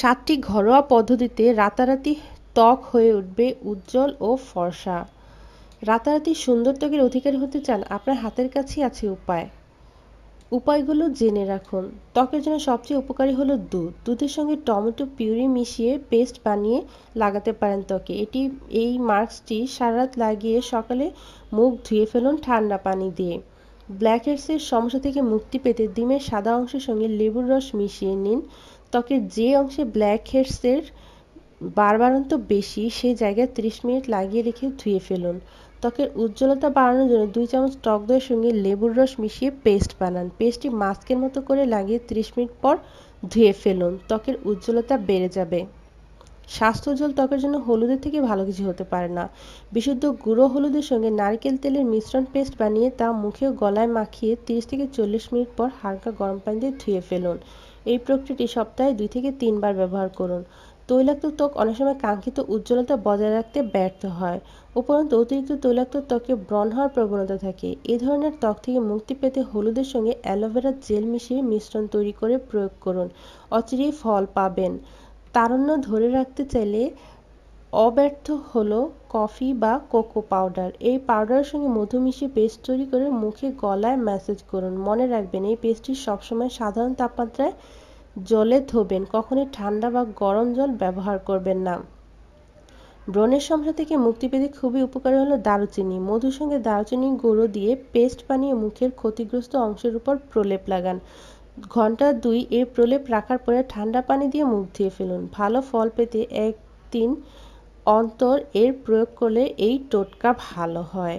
সাতটি ঘরোয়া পদ্ধতিতে রাতারাতি ত্বক হয়ে উঠবে উজ্জ্বল ও ফর্সা রাতারাতি সুন্দর ত্বকের অধিকারী হতে চান আপনার হাতের কাছেই আছে উপায় উপায়গুলো জেনে রাখুন ত্বকের জন্য সবচেয়ে উপকারী হলো দুধ দুধের সঙ্গে টমেটো পিউরি মিশিয়ে পেস্ট বানিয়ে লাগাতে পারেন ত্বকে এটি এই মাস্কটি সারারাত লাগিয়ে সকালে মুখ ধুয়ে ফেলুন ঠান্ডা পানি দিয়ে ব্ল্যাক হেডসের সমস্যা থেকে মুক্তি পেতে ডিমের সাদা অংশের সঙ্গে লেবুর রস মিশিয়ে নিন ত্বকের যে অংশে ব্ল্যাক হেডসের বারবারন্ত বেশি সেই জায়গায় ত্রিশ মিনিট লাগিয়ে রেখে ধুয়ে ফেলুন ত্বকের উজ্জ্বলতা বাড়ানোর জন্য দুই চামচ টক দইয়ের সঙ্গে লেবুর রস মিশিয়ে পেস্ট বানান পেস্টটি মাস্কের মতো করে লাগিয়ে ত্রিশ মিনিট পর ধুয়ে ফেলুন ত্বকের উজ্জ্বলতা বেড়ে যাবে স্বাস্থ্য জল ত্বকের জন্য হলুদের থেকে ভালো কিছু হতে পারে না বিশুদ্ধ গুঁড়ো হলুদের সঙ্গে নারকেল তেলের মিশ্রণ পেস্ট বানিয়ে তা মুখে গলায় মাখিয়ে তিরিশ থেকে চল্লিশ মিনিট পর হালকা গরম পানি দিয়ে ধুয়ে ফেলুন এই প্রক্রিয়াটি সপ্তাহে দুই থেকে তিনবার ব্যবহার করুন তৈলাক্ত ত্বক অনেক সময় কাঙ্ক্ষিত উজ্জ্বলতা বজায় রাখতে ব্যর্থ হয় উপরন্তু অতিরিক্ত তৈলাক্ত ত্বকে ব্রণ হওয়ার প্রবণতা থাকে এ ধরনের ত্বক থেকে মুক্তি পেতে হলুদের সঙ্গে অ্যালোভেরা জেল মিশিয়ে মিশ্রণ তৈরি করে প্রয়োগ করুন অচিরেই ফল পাবেন তারুণ্য ধরে রাখতে চাইলে অব্যর্থ হলো কফি বা কোকো পাউডার এই পাউডারের সঙ্গে মধু মিশিয়ে পেস্ট তৈরি করে মুখে গলায় ম্যাসেজ করুন মনে রাখবেন এই পেস্টটি সবসময় সাধারণ তাপমাত্রায় জলে ধোবেন কখনোই ঠান্ডা বা গরম জল ব্যবহার করবেন না ব্রণের সমস্যা থেকে মুক্তি পেতে খুবই উপকারী হলো দারুচিনি মধুর সঙ্গে দারুচিনি গুঁড়ো দিয়ে পেস্ট বানিয়ে মুখের ক্ষতিগ্রস্ত অংশের উপর প্রলেপ লাগান ঘন্টা দুই এ প্রলেপ রাখার পরে ঠান্ডা পানি দিয়ে মুখ ধুয়ে ফেলুন ভালো ফল পেতে এক তিন অন্তর এর প্রয়োগ করলে এই টোটকা ভালো হয়